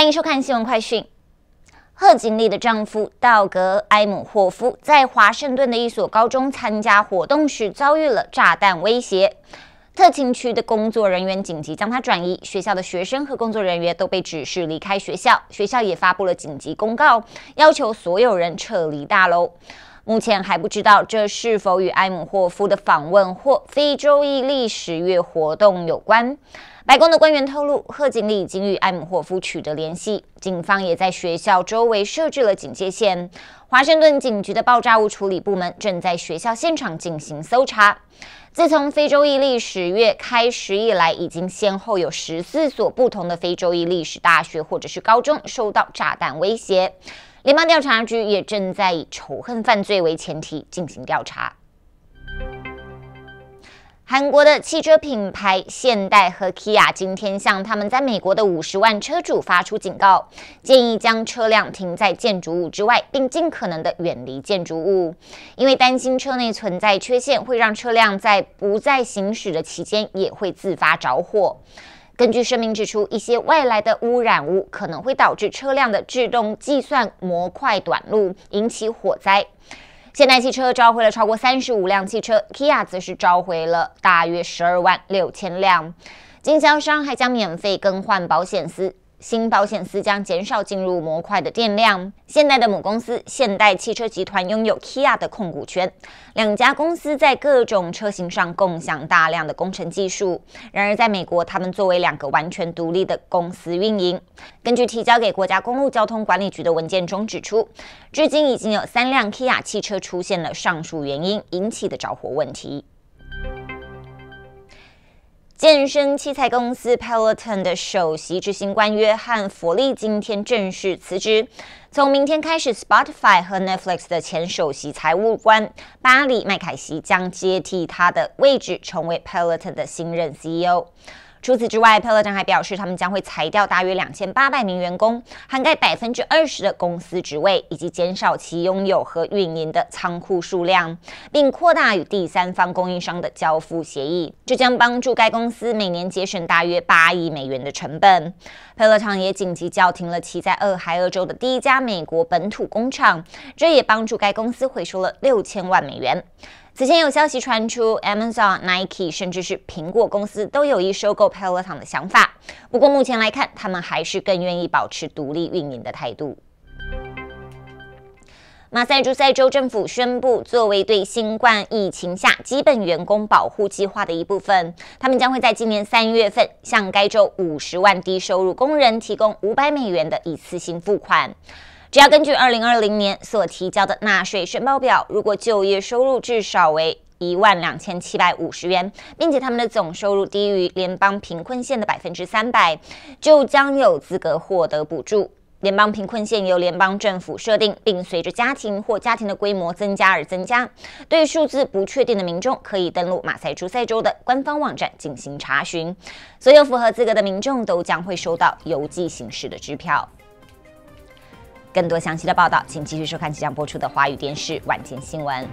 欢迎收看新闻快讯。贺锦丽的丈夫道格·埃姆霍夫在华盛顿的一所高中参加活动时遭遇了炸弹威胁，特勤区的工作人员紧急将他转移，学校的学生和工作人员都被指示离开学校，学校也发布了紧急公告，要求所有人撤离大楼。目前还不知道这是否与埃姆霍夫的访问或非洲裔历史月活动有关。白宫的官员透露，贺锦丽已经与埃姆霍夫取得联系，警方也在学校周围设置了警戒线。华盛顿警局的爆炸物处理部门正在学校现场进行搜查。自从非洲裔历史月开始以来，已经先后有十四所不同的非洲裔历史大学或者是高中受到炸弹威胁。联邦调查局也正在以仇恨犯罪为前提进行调查。韩国的汽车品牌现代和 Kia 今天向他们在美国的五十万车主发出警告，建议将车辆停在建筑物之外，并尽可能的远离建筑物，因为担心车内存在缺陷会让车辆在不再行驶的期间也会自发着火。根据声明指出，一些外来的污染物可能会导致车辆的制动计算模块短路，引起火灾。现代汽车召回了超过三十五辆汽车，k i a 则是召回了大约十二万六千辆。经销商还将免费更换保险丝。新保险丝将减少进入模块的电量。现代的母公司现代汽车集团拥有 Kia 的控股权，两家公司在各种车型上共享大量的工程技术。然而，在美国，他们作为两个完全独立的公司运营。根据提交给国家公路交通管理局的文件中指出，至今已经有三辆 Kia 汽车出现了上述原因引起的着火问题。健身器材公司 Peloton 的首席执行官约翰·佛利今天正式辞职，从明天开始，Spotify 和 Netflix 的前首席财务官巴里·麦凯西将接替他的位置，成为 Peloton 的新任 CEO。除此之外，派乐厂还表示，他们将会裁掉大约两千八百名员工，涵盖百分之二十的公司职位，以及减少其拥有和运营的仓库数量，并扩大与第三方供应商的交付协议。这将帮助该公司每年节省大约八亿美元的成本。派乐厂也紧急叫停了其在俄亥俄州的第一家美国本土工厂，这也帮助该公司回收了六千万美元。此前有消息传出，Amazon、Nike 甚至是苹果公司都有意收购 Peloton 的想法。不过目前来看，他们还是更愿意保持独立运营的态度。马赛诸塞州政府宣布，作为对新冠疫情下基本员工保护计划的一部分，他们将会在今年三月份向该州五十万低收入工人提供五百美元的一次性付款。只要根据2020年所提交的纳税申报表，如果就业收入至少为一万两千七百五十元，并且他们的总收入低于联邦贫困线的百分之三百，就将有资格获得补助。联邦贫困线由联邦政府设定，并随着家庭或家庭的规模增加而增加。对数字不确定的民众，可以登录马赛诸塞州的官方网站进行查询。所有符合资格的民众都将会收到邮寄形式的支票。更多详细的报道，请继续收看即将播出的华语电视晚间新闻。